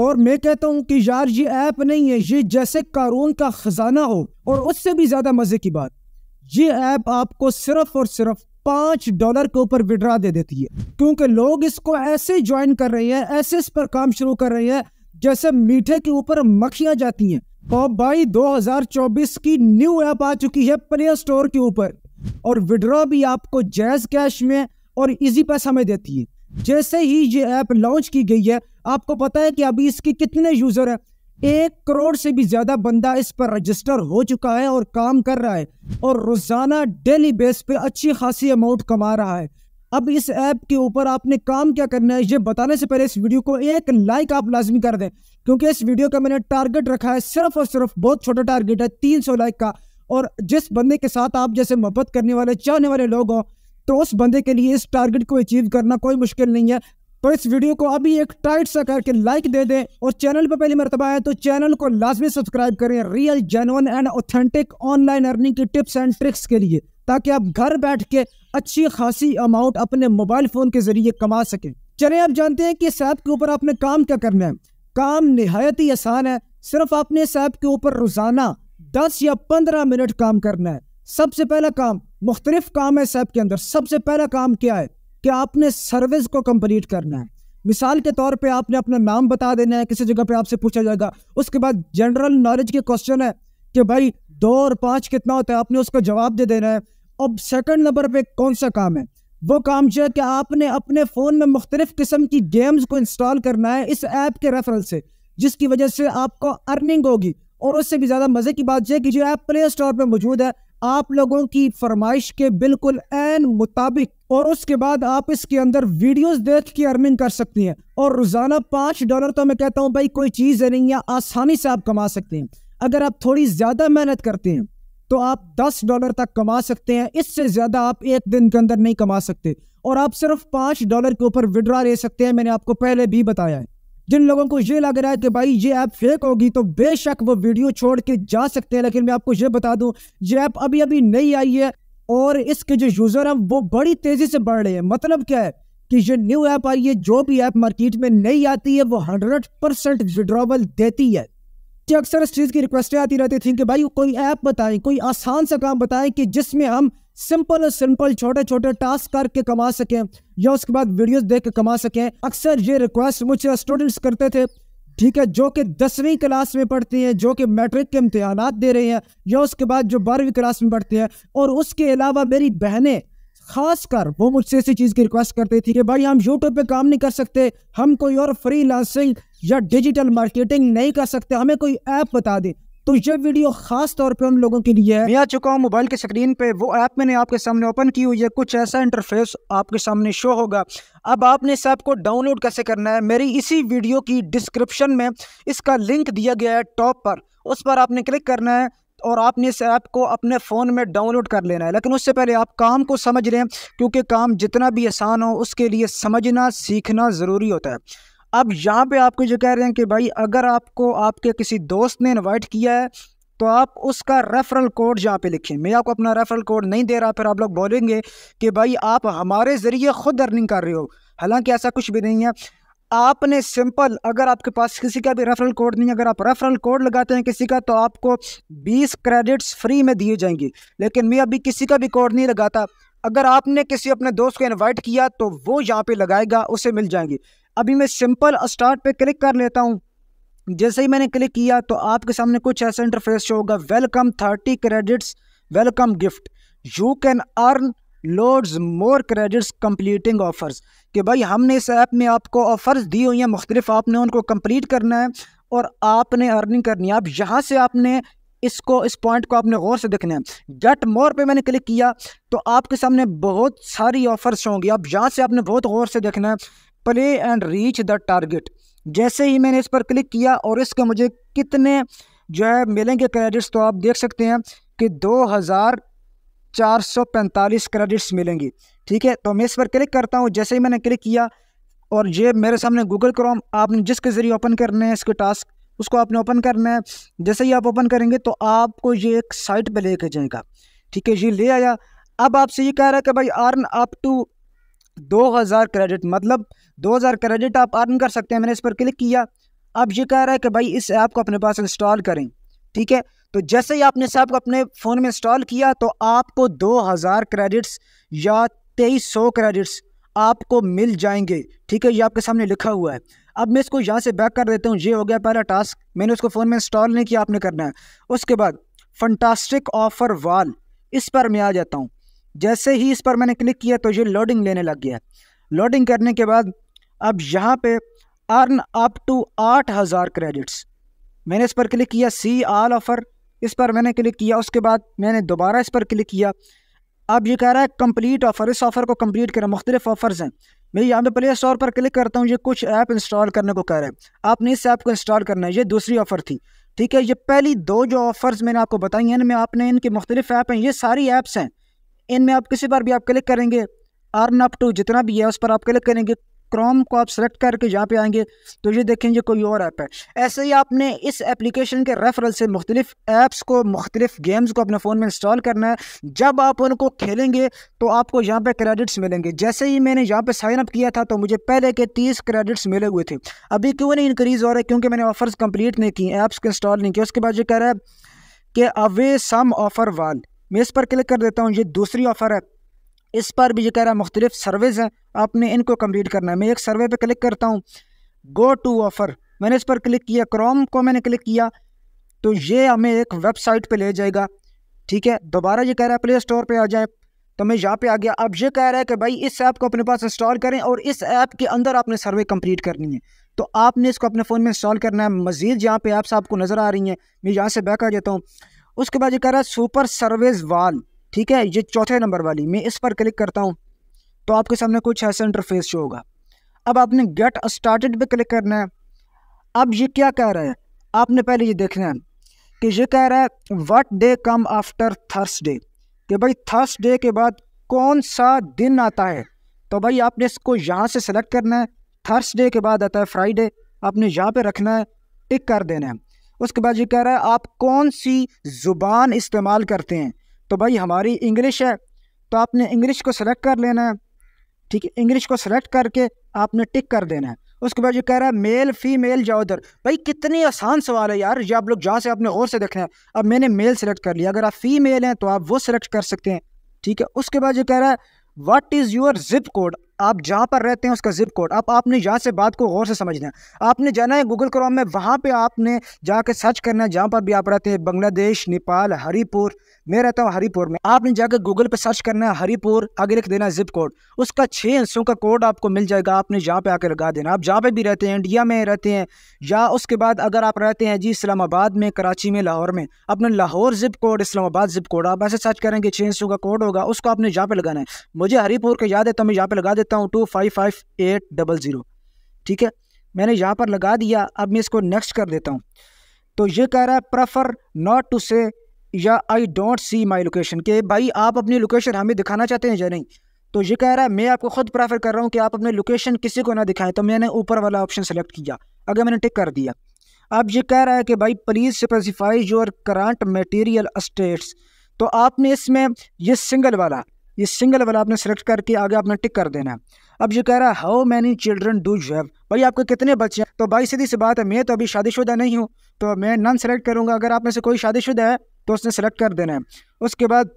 और मैं कहता हूँ कि यार ये ऐप नहीं है ये जैसे कारून का ख़जाना हो और उससे भी ज़्यादा मज़े की बात ये ऐप आपको सिर्फ और सिर्फ पांच डॉलर के ऊपर विड्रा दे देती है क्योंकि लोग इसको ऐसे ज्वाइन कर रहे हैं ऐसे इस पर काम शुरू कर रहे हैं जैसे मीठे के ऊपर मक्खियाँ जाती हैं और भाई 2024 की न्यू ऐप आ चुकी है प्ले स्टोर के ऊपर और विड्रॉ भी आपको जैज कैश में और इजी पैसा में देती है जैसे ही ये ऐप लॉन्च की गई है आपको पता है कि अभी इसके कितने यूज़र है एक करोड़ से भी ज़्यादा बंदा इस पर रजिस्टर हो चुका है और काम कर रहा है और रोज़ाना डेली बेस पे अच्छी खासी अमाउंट कमा रहा है अब इस ऐप के ऊपर आपने काम क्या करना है ये बताने से पहले इस वीडियो को एक लाइक आप लाजमी कर दें क्योंकि इस वीडियो का मैंने टारगेट रखा है सिर्फ और सिर्फ बहुत छोटा टारगेट है तीन सौ लाइक का और जिस बंदे के साथ आप जैसे मोहब्बत करने वाले चाहने वाले लोग हों तो उस बंदे के लिए इस टारगेट को अचीव करना कोई मुश्किल नहीं है तो इस वीडियो को अभी एक टाइट सा करके लाइक दे दें और चैनल पर पहली मरतबा है तो चैनल को लाजमी सब्सक्राइब करें real genuine and authentic online earning की टिप्स एंड ट्रिक्स के लिए ताकि आप घर बैठ के अच्छी खासी अमाउंट अपने मोबाइल फ़ोन के ज़रिए कमा सकें चले आप जानते हैं कि इस ऐप के ऊपर आपने काम क्या करना है काम नहायत ही आसान है सिर्फ आपने इस ऐप के ऊपर रोज़ाना दस या पंद्रह मिनट काम करना है सबसे पहला काम मुख्तलिफ काम है इस ऐप के अंदर सबसे पहला काम क्या है कि आपने सर्विस को कंप्लीट करना है मिसाल के तौर पे आपने अपना नाम बता देना है किसी जगह पे आपसे पूछा जाएगा उसके बाद जनरल नॉलेज के क्वेश्चन है कि भाई दो और पाँच कितना होता है आपने उसका जवाब दे देना है अब सेकंड नंबर पे कौन सा काम है वो काम जो है कि आपने अपने फ़ोन में मुख्तलिफ़ किस्म की गेम्स को इंस्टॉल करना है इस ऐप के रेफरेंस से जिसकी वजह से आपको अर्निंग होगी और उससे भी ज़्यादा मज़े की बात यह कि जो ऐप प्ले स्टोर पर मौजूद है आप लोगों की फरमाइश के बिल्कुल एन मुताबिक और उसके बाद आप इसके अंदर वीडियोस देख के अर्निंग कर सकती हैं और रोज़ाना पांच डॉलर तो मैं कहता हूं भाई कोई चीज़ नहीं है आसानी से आप कमा सकते हैं अगर आप थोड़ी ज़्यादा मेहनत करते हैं तो आप दस डॉलर तक कमा सकते हैं इससे ज़्यादा आप एक दिन के अंदर नहीं कमा सकते और आप सिर्फ पांच डॉलर के ऊपर विड्रा ले सकते हैं मैंने आपको पहले भी बताया है जिन लोगों को ये लग रहा है कि भाई ये ऐप फेक होगी तो बेशक वो वीडियो छोड़ के जा सकते हैं लेकिन मैं आपको ये बता दूं ये ऐप अभी अभी नई आई है और इसके जो यूज़र हैं वो बड़ी तेज़ी से बढ़ रहे हैं मतलब क्या है कि ये न्यू ऐप आई है जो भी ऐप मार्केट में नई आती है वो हंड्रेड परसेंट विड्रॉवल देती है कि अक्सर इस चीज़ की रिक्वेस्टें आती रहती थी कि भाई कोई ऐप बताएं कोई आसान सा काम बताएं कि जिसमें हम सिंपल और सिंपल छोटे छोटे टास्क करके कमा सकें या उसके बाद वीडियोस देख के कमा सकें अक्सर ये रिक्वेस्ट मुझे स्टूडेंट्स करते थे ठीक है जो कि दसवीं क्लास में पढ़ती हैं जो कि मैट्रिक के इम्तहान दे रही हैं या उसके बाद जो बारहवीं क्लास में पढ़ती हैं और उसके अलावा मेरी बहनें खासकर वो मुझसे इसी चीज़ की रिक्वेस्ट करती थी कि भाई हम यूट्यूब पे काम नहीं कर सकते हम कोई और फ्री या डिजिटल मार्केटिंग नहीं कर सकते हमें कोई ऐप बता दें तो ये वीडियो खास तौर पे उन लोगों के लिए है मैं आ चुका हूँ मोबाइल की स्क्रीन पे वो ऐप मैंने आपके सामने ओपन की हुई है कुछ ऐसा इंटरफेस आपके सामने शो होगा अब आपने इस ऐप को डाउनलोड कैसे करना है मेरी इसी वीडियो की डिस्क्रिप्शन में इसका लिंक दिया गया है टॉप पर उस पर आपने क्लिक करना है और आपने इस ऐप को अपने फ़ोन में डाउनलोड कर लेना है लेकिन उससे पहले आप काम को समझ लें क्योंकि काम जितना भी आसान हो उसके लिए समझना सीखना ज़रूरी होता है अब यहाँ पे आपको जो कह रहे हैं कि भाई अगर आपको आपके किसी दोस्त ने इनवाइट किया है तो आप उसका रेफरल कोड यहाँ पे लिखें मैं आपको अपना रेफरल कोड नहीं दे रहा फिर आप लोग बोलेंगे कि भाई आप हमारे ज़रिए ख़ुद अर्निंग कर रहे हो हालांकि ऐसा कुछ भी नहीं है आपने सिंपल अगर आपके पास किसी का भी रेफरल कोड नहीं अगर आप रेफरल कोड लगाते हैं किसी का तो आपको 20 क्रेडिट्स फ्री में दिए जाएंगे लेकिन मैं अभी किसी का भी कोड नहीं लगाता अगर आपने किसी अपने दोस्त को इनवाइट किया तो वो यहाँ पे लगाएगा उसे मिल जाएंगे अभी मैं सिंपल स्टार्ट पे क्लिक कर लेता हूँ जैसे ही मैंने क्लिक किया तो आपके सामने कुछ ऐसा इंटरफेस शो होगा welcome thirty credits welcome gift you can earn loads more credits completing offers कि भाई हमने इस ऐप में आपको ऑफर्स दी हुई हैं मुख्तलिफ आपने उनको कम्प्लीट करना है और आपने अर्निंग करनी है आप यहाँ से आपने इसको इस पॉइंट को आपने गौर से देखना है गेट मोर पे मैंने क्लिक किया तो आपके सामने बहुत सारी ऑफर्स होंगी आप यहाँ से आपने बहुत गौर से देखना है play and reach the target जैसे ही मैंने इस पर क्लिक किया और इसके मुझे कितने जो है मिलेंगे क्रेडिट्स तो आप देख सकते हैं कि दो हज़ार चार सौ पैंतालीस क्रेडिट्स मिलेंगी ठीक है तो मैं इस पर क्लिक करता हूँ जैसे ही मैंने क्लिक किया और ये मेरे सामने गूगल क्रोम आपने जिसके ज़रिए ओपन करने हैं इसके टास्क उसको आपने ओपन करना है जैसे ही आप ओपन करेंगे तो आपको ये एक साइट पर लेके जाएगा ठीक है ये ले आया अब आपसे ये कह रहा है कि भाई अर्न अप टू दो हज़ार क्रेडिट मतलब दो हज़ार क्रेडिट आप अर्न कर सकते हैं मैंने इस पर क्लिक किया अब ये कह रहा है कि भाई इस ऐप को अपने पास इंस्टॉल करें ठीक है तो जैसे ही आपने इस ऐप को अपने फ़ोन में इंस्टॉल किया तो आपको दो हज़ार क्रेडिट्स या तेईस सौ क्रेडिट्स आपको मिल जाएंगे ठीक है ये आपके सामने लिखा हुआ है अब मैं इसको यहाँ से बैक कर देता हूँ ये हो गया पहला टास्क मैंने उसको फ़ोन में इंस्टॉल नहीं किया आपने करना है उसके बाद फंटास्टिक ऑफर वाल इस पर मैं आ जाता हूँ जैसे ही इस पर मैंने क्लिक किया तो ये लोडिंग लेने लग गया लोडिंग करने के बाद अब यहाँ पे अर्न अप टू आठ हज़ार क्रेडिट्स मैंने इस पर क्लिक किया सी आल ऑफ़र इस पर मैंने क्लिक किया उसके बाद मैंने दोबारा इस पर क्लिक किया अब ये कह रहा है कम्प्लीट ऑफ़र इस ऑफ़र को कम्प्लीट करें मुख्तलिफ ऑफ़र्स हैं मैं यहाँ पे प्ले स्टोर पर क्लिक करता हूँ ये कुछ ऐप इंस्टॉल करने को कह रहे हैं आपने इस ऐप को इंस्टॉल करना है ये दूसरी ऑफ़र थी ठीक है ये पहली दो जो ऑफ़र्स मैंने आपको बताई हैं इनमें आपने इनके मुख्तलिफ ऐप हैं ये सारी ऐप्स हैं इनमें आप किसी बार भी आप क्लिक करेंगे अर्न अप टू जितना भी है उस पर आप क्लिक करेंगे क्रोम को आप सेलेक्ट करके यहाँ पे आएंगे तो ये देखें ये कोई और ऐप है ऐसे ही आपने इस एप्लीकेशन के रेफरल से मुख्तलिफ ऐप्स को मुख्तलिफ गेम्स को अपने फ़ोन में इंस्टॉल करना है जब आप उनको खेलेंगे तो आपको यहाँ पे क्रेडिट्स मिलेंगे जैसे ही मैंने यहाँ पे साइन अप किया था तो मुझे पहले के तीस क्रेडिट्स मिले हुए थे अभी क्यों नहीं इंक्रीज़ हो रहा है क्योंकि मैंने ऑफर्स कम्प्लीट नहीं किए ऐप्स को इंस्टॉल नहीं किया उसके बाद ये कह रहा है कि अवे सम ऑफ़र वाल मैं इस पर क्लिक कर देता हूँ ये दूसरी ऑफ़र है इस पर भी ये कह रहा है मुख्तलिफ सर्वेज़ हैं आपने इनको कम्प्लीट करना है मैं एक सर्वे पर क्लिक करता हूँ गो टू ऑफ़र मैंने इस पर क्लिक किया क्रोम को मैंने क्लिक किया तो ये हमें एक वेबसाइट पर ले जाएगा ठीक है दोबारा ये कह रहा है प्ले स्टोर पर आ जाए तो मैं यहाँ पे आ गया अब ये कह रहा है कि भाई इस ऐप को अपने पास इंस्टॉल करें और इस ऐप के अंदर आपने सर्वे कंप्लीट करनी है तो आपने इसको अपने फ़ोन में इंस्टॉल करना है मज़ीद यहाँ पे ऐप्स आपको नज़र आ रही हैं मैं यहाँ से बैक आ जाता हूँ उसके बाद ये कह रहा है सुपर सर्विस वाल ठीक है ये चौथे नंबर वाली मैं इस पर क्लिक करता हूँ तो आपके सामने कुछ ऐसा इंटरफेस शो होगा अब आपने गेट स्टार्टेड पे क्लिक करना है अब ये क्या कह रहा है आपने पहले ये देखना है कि ये कह रहा है what day come after Thursday कि भाई थर्सडे के बाद कौन सा दिन आता है तो भाई आपने इसको यहाँ से सेलेक्ट करना है थर्सडे के बाद आता है फ्राइडे आपने यहाँ पे रखना है टिक कर देना है उसके बाद ये कह रहा है आप कौन सी ज़ुबान इस्तेमाल करते हैं तो भाई हमारी इंग्लिश है तो आपने इंग्लिश को सेलेक्ट कर लेना है ठीक है इंग्लिश को सेलेक्ट करके आपने टिक कर देना है उसके बाद जो कह रहा है मेल फीमेल जाओ उधर भाई कितनी आसान सवाल है यार ये आप लोग जहाँ से आपने और से देखना है अब मैंने मेल सेलेक्ट कर लिया अगर आप फीमेल हैं तो आप वो सेलेक्ट कर सकते हैं ठीक है उसके बाद जो कह रहा है what is your zip code आप जहाँ पर रहते हैं उसका जिप कोड अब आपने यहाँ से बात को गौर से समझना है आपने जाना है गूगल क्रोम में वहाँ पे आपने जाके सर्च करना है जहाँ पर भी आप रहते हैं बांग्लादेश नेपाल हरीपुर मैं रहता हूँ हरीपुर में आपने जाकर गूगल पर सर्च करना है हरीपुर आगे लिख देना जिप कोड उसका छः हिस्सों का कोड आपको मिल जाएगा आपने जहाँ पे आकर लगा देना आप जहाँ पे भी रहते हैं इंडिया में रहते हैं या उसके बाद अगर आप रहते हैं जी इस्लामाबाद में कराची में लाहौर में अपने Lahore zip code Islamabad zip code आप ऐसे सर्च करेंगे छः हिस्सों का कोड होगा उसको आपने जहाँ पे लगाना है मुझे हरीपुर का याद है तो मैं यहाँ पे लगा देता देता हूँ two five five eight double zero ठीक है मैंने यहाँ पर लगा दिया अब मैं इसको नेक्स्ट कर देता हूँ तो ये कह रहा है प्रेफर नॉट टू से या I don't see my location के भाई आप अपनी लोकेशन हमें दिखाना चाहते हैं या नहीं तो ये कह रहा है मैं आपको खुद प्रेफर कर रहा हूँ कि आप अपने लोकेशन किसी को ना दिखाएं तो मैंने ऊपर वाला ऑप्शन सेलेक्ट किया अगर मैंने टिक कर दिया अब ये कह रहा है कि भाई please specify your current material status तो आपने इसमें ये सिंगल वाला ये सिंगल वाला आपने सेलेक्ट करके आगे आपने टिक कर देना है अब ये कह रहा है how many children do you have भाई आपके कितने बच्चे हैं तो भाई सीधी सी बात है मैं तो अभी शादीशुदा नहीं हूँ तो मैं नन सेलेक्ट करूँगा अगर आप में से कोई शादीशुदा है तो उसने सेलेक्ट कर देना है उसके बाद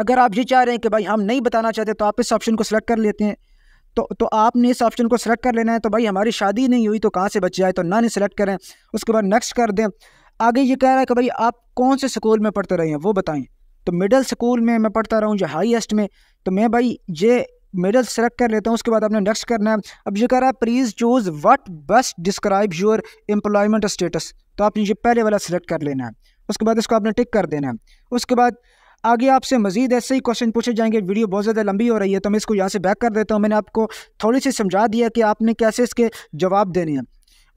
अगर आप ये चाह रहे हैं कि भाई हम नहीं बताना चाहते तो आप इस ऑप्शन को सिलेक्ट कर लेते हैं तो तो आपने इस ऑप्शन को सिलेक्ट कर लेना है तो भाई हमारी शादी नहीं हुई तो कहाँ से बच्चे आए तो नन सेलेक्ट सिलेक्ट करें उसके बाद नेक्स्ट कर दें आगे ये कह रहा है कि भाई आप कौन से स्कूल में पढ़ते रहे हैं वो बताएं तो मिडल स्कूल में मैं पढ़ता रहा हूँ जो हाईएस्ट में तो मैं भाई ये मिडल सेलेक्ट कर लेता हूँ उसके बाद आपने नेक्स्ट करना है अब ये कह रहा है please choose what best describe your employment status तो आपने ये पहले वाला सेलेक्ट कर लेना है उसके बाद इसको आपने टिक कर देना है उसके बाद आगे आपसे मजीद ऐसे ही क्वेश्चन पूछे जाएंगे वीडियो बहुत ज़्यादा लंबी हो रही है तो मैं इसको यहाँ से बैक कर देता हूँ मैंने आपको थोड़ी सी समझा दिया कि आपने कैसे इसके जवाब देने हैं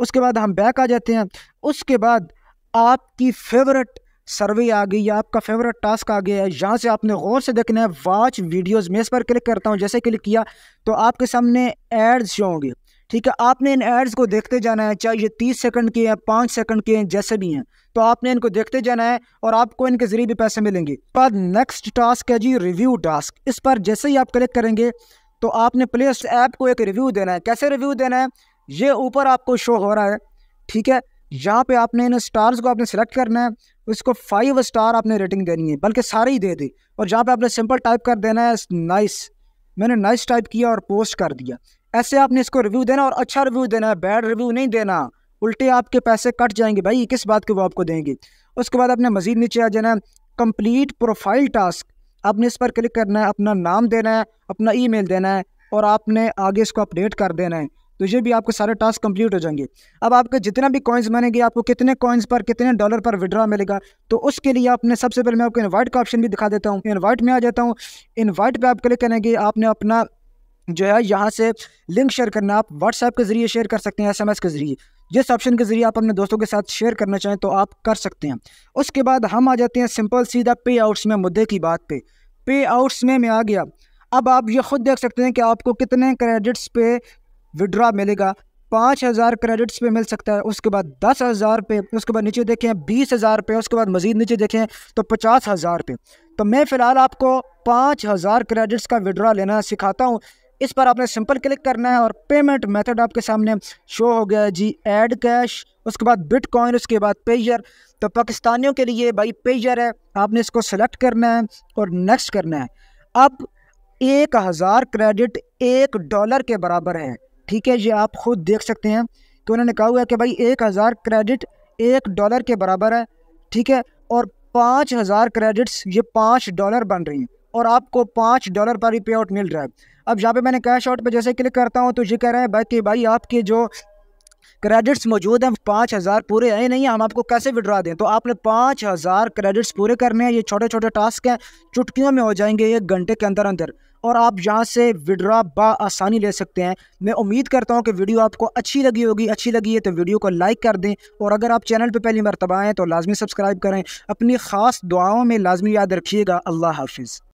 उसके बाद हम बैक आ जाते हैं उसके बाद आपकी फेवरेट सर्वे आ गई या आपका फेवरेट टास्क आ गया है यहाँ से आपने गौर से देखना है वाच वीडियोस मैं इस पर क्लिक करता हूँ जैसे क्लिक किया तो आपके सामने एड्स शो होंगे ठीक है आपने इन एड्स को देखते जाना है चाहे ये तीस सेकंड के हैं पाँच सेकंड के हैं जैसे भी हैं तो आपने इनको देखते जाना है और आपको इनके ज़रिए भी पैसे मिलेंगे बाद नेक्स्ट टास्क है जी रिव्यू टास्क इस पर जैसे ही आप क्लिक करेंगे तो आपने प्ले ऐप को एक रिव्यू देना है कैसे रिव्यू देना है ये ऊपर आपको शो हो रहा है ठीक है यहाँ पे आपने इन स्टार्स को आपने सेलेक्ट करना है उसको फाइव स्टार आपने रेटिंग देनी है बल्कि सारे ही दे दी और जहाँ पे आपने सिंपल टाइप कर देना है नाइस मैंने नाइस टाइप किया और पोस्ट कर दिया ऐसे आपने इसको रिव्यू देना और अच्छा रिव्यू देना है बैड रिव्यू नहीं देना उल्टे आपके पैसे कट जाएंगे भाई किस बात के वो आपको देंगे उसके बाद आपने मज़ीद नीचे आ जाना है कम्प्लीट प्रोफाइल टास्क आपने इस पर क्लिक करना है अपना नाम देना है अपना ई देना है और आपने आगे इसको अपडेट कर देना है तो ये भी आपके सारे टास्क कंप्लीट हो जाएंगे अब आपके जितना भी कॉइन्स बनेंगे आपको कितने कॉइन्स पर कितने डॉलर पर विड्रॉ मिलेगा तो उसके लिए आपने सबसे पहले मैं आपको इन्वाइट का ऑप्शन भी दिखा देता हूँ इन्वाइट में आ जाता हूँ इन्वाइट पर आप क्लिक करेंगे आपने अपना जो है यहाँ से लिंक शेयर करना आप व्हाट्सएप के ज़रिए शेयर कर सकते हैं एस के ज़रिए जिस ऑप्शन के ज़रिए आप अपने दोस्तों के साथ शेयर करना चाहें तो आप कर सकते हैं उसके बाद हम आ जाते हैं सिंपल सीधा पे आउट्स में मुद्दे की बात पे पे आउट्स में मैं आ गया अब आप ये खुद देख सकते हैं कि आपको कितने क्रेडिट्स पे विड्रा मिलेगा पाँच हज़ार क्रेडिट्स पे मिल सकता है उसके बाद दस हज़ार पे उसके बाद नीचे देखें बीस हज़ार पे उसके बाद मज़ीद नीचे देखें तो पचास हज़ार पे तो मैं फ़िलहाल आपको पाँच हज़ार क्रेडिट्स का विड्रा लेना सिखाता हूँ इस पर आपने सिंपल क्लिक करना है और पेमेंट मेथड आपके सामने शो हो गया है जी एड कैश उसके बाद बिटकॉइन उसके बाद पेजर तो पाकिस्तानियों के लिए भाई पेजर है आपने इसको सेलेक्ट करना है और नेक्स्ट करना है अब एक हज़ार क्रेडिट एक डॉलर के बराबर है ठीक है ये आप खुद देख सकते हैं कि तो उन्होंने कहा हुआ है कि भाई एक हज़ार क्रेडिट एक डॉलर के बराबर है ठीक है और पाँच हज़ार क्रेडिट्स ये पाँच डॉलर बन रही हैं और आपको पाँच डॉलर पर ही पे आउट मिल रहा है अब जहाँ पे मैंने कैश आउट पे जैसे क्लिक करता हूँ तो ये कह रहे हैं भाई कि भाई आपके जो क्रेडिट्स मौजूद हैं पाँच हज़ार पूरे हैं नहीं हम आपको कैसे विड्रा दें तो आपने पाँच हज़ार क्रेडिट्स पूरे करने हैं ये छोटे छोटे टास्क हैं चुटकियों में हो जाएंगे एक घंटे के अंदर अंदर और आप यहाँ से विड्रा आसानी ले सकते हैं मैं उम्मीद करता हूँ कि वीडियो आपको अच्छी लगी होगी अच्छी लगी है तो वीडियो को लाइक कर दें और अगर आप चैनल पर पहली मरतबा आएँ तो लाजमी सब्सक्राइब करें अपनी ख़ास दुआओं में लाजमी याद रखिएगा अल्लाह हाफिज़